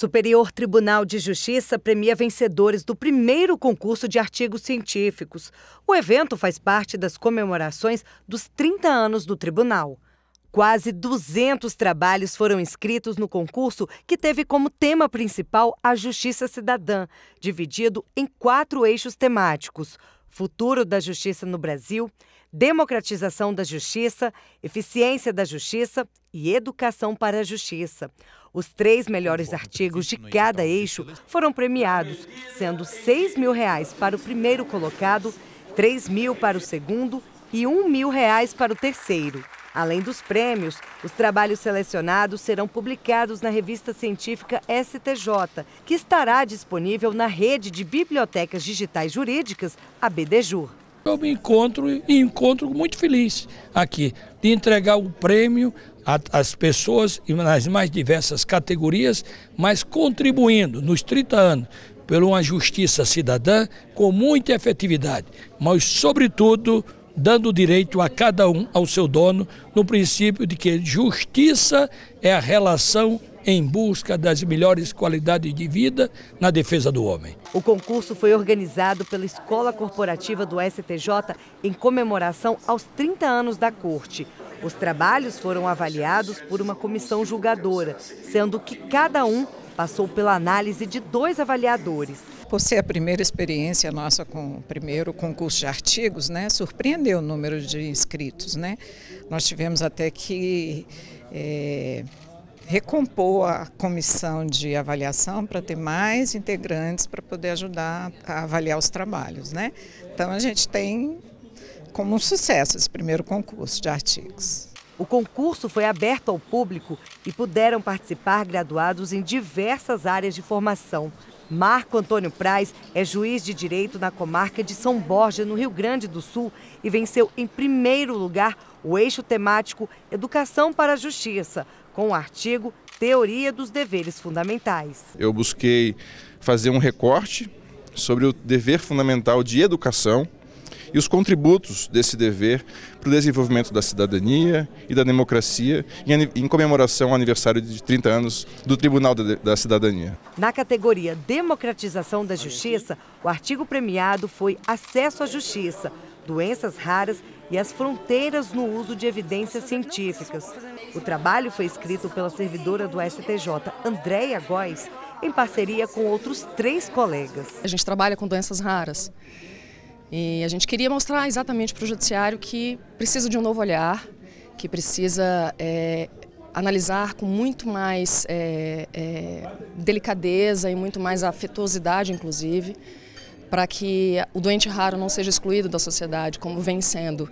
Superior Tribunal de Justiça premia vencedores do primeiro concurso de artigos científicos. O evento faz parte das comemorações dos 30 anos do tribunal. Quase 200 trabalhos foram inscritos no concurso, que teve como tema principal a justiça cidadã, dividido em quatro eixos temáticos: futuro da justiça no Brasil, democratização da justiça, eficiência da justiça e educação para a justiça. Os três melhores artigos de cada eixo foram premiados, sendo 6 mil reais para o primeiro colocado, 3 mil para o segundo e 1 mil reais para o terceiro. Além dos prêmios, os trabalhos selecionados serão publicados na revista científica STJ, que estará disponível na rede de bibliotecas digitais jurídicas, a BDJUR. Eu é me encontro e encontro muito feliz aqui de entregar o prêmio às pessoas nas mais diversas categorias, mas contribuindo nos 30 anos por uma justiça cidadã com muita efetividade, mas sobretudo dando direito a cada um ao seu dono, no princípio de que justiça é a relação em busca das melhores qualidades de vida na defesa do homem. O concurso foi organizado pela Escola Corporativa do STJ em comemoração aos 30 anos da Corte. Os trabalhos foram avaliados por uma comissão julgadora, sendo que cada um passou pela análise de dois avaliadores. Por ser a primeira experiência nossa com o primeiro concurso de artigos, né, surpreendeu o número de inscritos. Né? Nós tivemos até que é, recompor a comissão de avaliação para ter mais integrantes para poder ajudar a avaliar os trabalhos. Né? Então a gente tem como um sucesso esse primeiro concurso de artigos. O concurso foi aberto ao público e puderam participar graduados em diversas áreas de formação. Marco Antônio Praz é juiz de direito na comarca de São Borja, no Rio Grande do Sul, e venceu em primeiro lugar o eixo temático Educação para a Justiça, com o artigo Teoria dos Deveres Fundamentais. Eu busquei fazer um recorte sobre o dever fundamental de educação e os contributos desse dever para o desenvolvimento da cidadania e da democracia em, em comemoração ao aniversário de 30 anos do Tribunal da, da Cidadania. Na categoria Democratização da Justiça, o artigo premiado foi Acesso à Justiça, Doenças Raras e as fronteiras no uso de evidências científicas. O trabalho foi escrito pela servidora do STJ, Andréia Góes, em parceria com outros três colegas. A gente trabalha com doenças raras. E a gente queria mostrar exatamente para o judiciário que precisa de um novo olhar, que precisa é, analisar com muito mais é, é, delicadeza e muito mais afetuosidade, inclusive, para que o doente raro não seja excluído da sociedade, como vem sendo.